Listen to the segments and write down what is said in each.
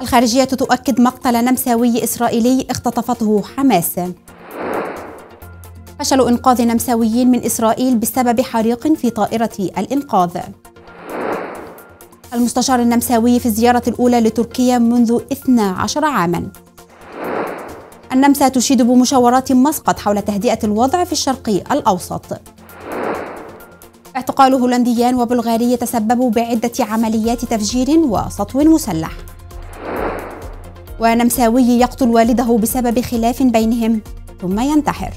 الخارجية تؤكد مقتل نمساوي إسرائيلي اختطفته حماس فشل إنقاذ نمساويين من إسرائيل بسبب حريق في طائرة الإنقاذ المستشار النمساوي في الزيارة الأولى لتركيا منذ 12 عاماً النمسا تشيد بمشاورات مسقط حول تهدئة الوضع في الشرق الأوسط اعتقال هولنديان وبلغاري تسببوا بعدة عمليات تفجير وسطو مسلح ونمساوي يقتل والده بسبب خلاف بينهم ثم ينتحر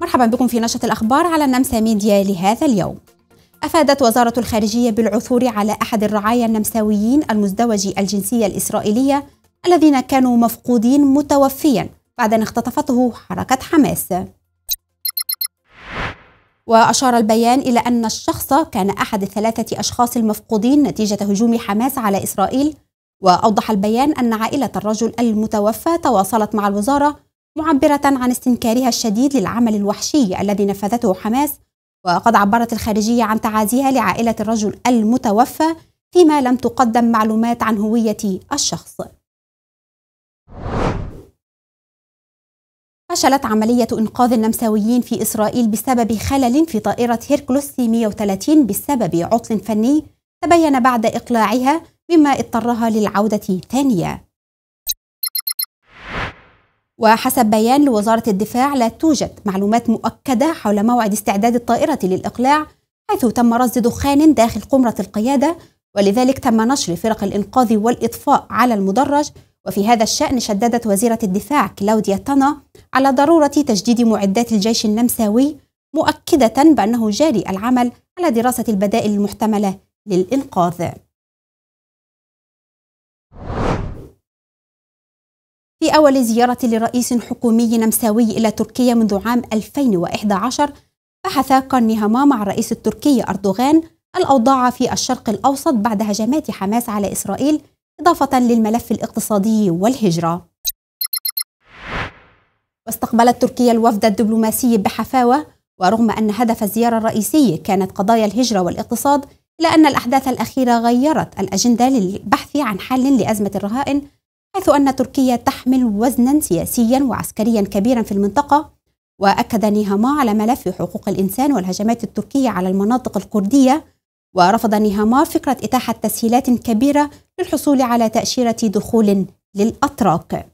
مرحبا بكم في نشرة الأخبار على النمسا ميديا لهذا اليوم أفادت وزارة الخارجية بالعثور على أحد الرعايا النمساويين المزدوج الجنسية الإسرائيلية الذين كانوا مفقودين متوفيا بعد أن اختطفته حركة حماس وأشار البيان إلى أن الشخص كان أحد الثلاثة أشخاص المفقودين نتيجة هجوم حماس على إسرائيل وأوضح البيان أن عائلة الرجل المتوفى تواصلت مع الوزارة معبرة عن استنكارها الشديد للعمل الوحشي الذي نفذته حماس وقد عبرت الخارجية عن تعازيها لعائلة الرجل المتوفى فيما لم تقدم معلومات عن هوية الشخص فشلت عملية إنقاذ النمساويين في إسرائيل بسبب خلل في طائرة هيركلوس 130 بسبب عطل فني تبين بعد إقلاعها مما اضطرها للعودة ثانية وحسب بيان لوزارة الدفاع لا توجد معلومات مؤكدة حول موعد استعداد الطائرة للإقلاع حيث تم رصد دخان داخل قمرة القيادة ولذلك تم نشر فرق الإنقاذ والإطفاء على المدرج وفي هذا الشأن شددت وزيرة الدفاع كلاوديا تانا على ضرورة تجديد معدات الجيش النمساوي مؤكدة بأنه جاري العمل على دراسة البدائل المحتملة للإنقاذ. في أول زيارة لرئيس حكومي نمساوي إلى تركيا منذ عام 2011 بحث كارنيهاما مع الرئيس التركي أردوغان الأوضاع في الشرق الأوسط بعد هجمات حماس على إسرائيل إضافة للملف الاقتصادي والهجرة واستقبلت تركيا الوفد الدبلوماسي بحفاوة ورغم أن هدف الزيارة الرئيسي كانت قضايا الهجرة والاقتصاد إلا أن الأحداث الأخيرة غيرت الأجندة للبحث عن حل لأزمة الرهائن حيث أن تركيا تحمل وزنا سياسيا وعسكريا كبيرا في المنطقة وأكد نيهاما على ملف حقوق الإنسان والهجمات التركية على المناطق الكردية ورفض نيهامار فكرة إتاحة تسهيلات كبيرة للحصول على تأشيرة دخول للأتراك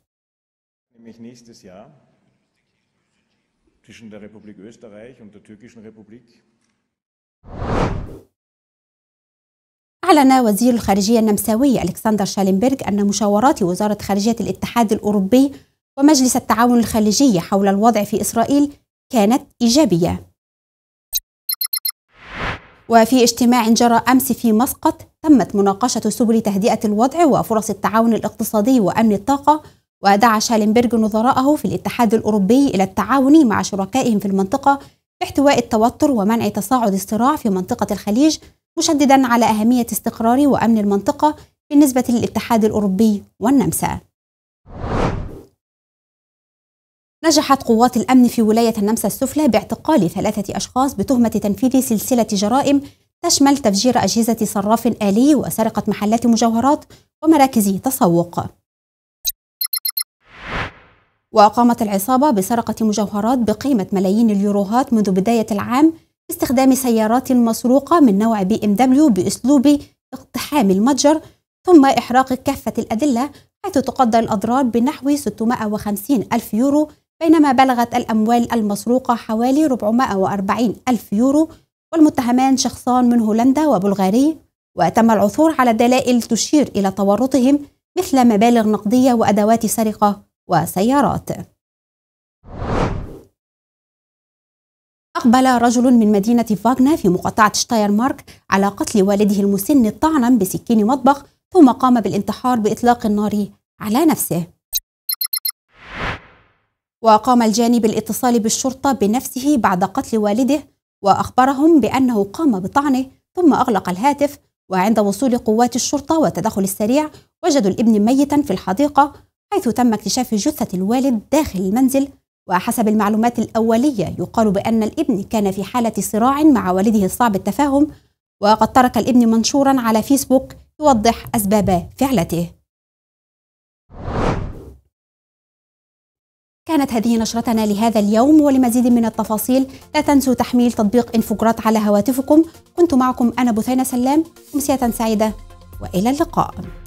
أعلن وزير الخارجية النمساوي ألكسندر شالنبرغ أن مشاورات وزارة خارجية الاتحاد الأوروبي ومجلس التعاون الخليجي حول الوضع في إسرائيل كانت إيجابية وفي اجتماع جرى أمس في مسقط تمت مناقشة سبل تهدئة الوضع وفرص التعاون الاقتصادي وأمن الطاقة ودعا شالنبرج نظراءه في الاتحاد الأوروبي إلى التعاون مع شركائهم في المنطقة لاحتواء التوتر ومنع تصاعد الصراع في منطقة الخليج مشددا على أهمية استقرار وأمن المنطقة بالنسبة للاتحاد الأوروبي والنمسا نجحت قوات الأمن في ولاية النمسا السفلى باعتقال ثلاثة أشخاص بتهمة تنفيذ سلسلة جرائم تشمل تفجير أجهزة صراف آلي وسرقة محلات مجوهرات ومراكز تسوق وقامت العصابة بسرقة مجوهرات بقيمة ملايين اليوروهات منذ بداية العام باستخدام سيارات مسروقة من نوع بي ام دبليو بأسلوب اقتحام المتجر ثم إحراق كافة الأدلة حيث تقدر الأضرار بنحو 650 ألف يورو بينما بلغت الأموال المسروقة حوالي 440 ألف يورو والمتهمان شخصان من هولندا وبلغاري وتم العثور على دلائل تشير إلى تورطهم مثل مبالغ نقدية وأدوات سرقة وسيارات أقبل رجل من مدينة فاغنا في مقاطعة شتايرمارك على قتل والده المسن طعنا بسكين مطبخ ثم قام بالانتحار بإطلاق النار على نفسه وقام الجاني بالاتصال بالشرطة بنفسه بعد قتل والده وأخبرهم بأنه قام بطعنه ثم أغلق الهاتف وعند وصول قوات الشرطة والتدخل السريع وجدوا الابن ميتا في الحديقة حيث تم اكتشاف جثة الوالد داخل المنزل وحسب المعلومات الأولية يقال بأن الابن كان في حالة صراع مع والده الصعب التفاهم وقد ترك الابن منشورا على فيسبوك يوضح أسباب فعلته كانت هذه نشرتنا لهذا اليوم ولمزيد من التفاصيل لا تنسوا تحميل تطبيق انفوجرات على هواتفكم كنت معكم أنا بثينة سلام أمسية سعيدة وإلى اللقاء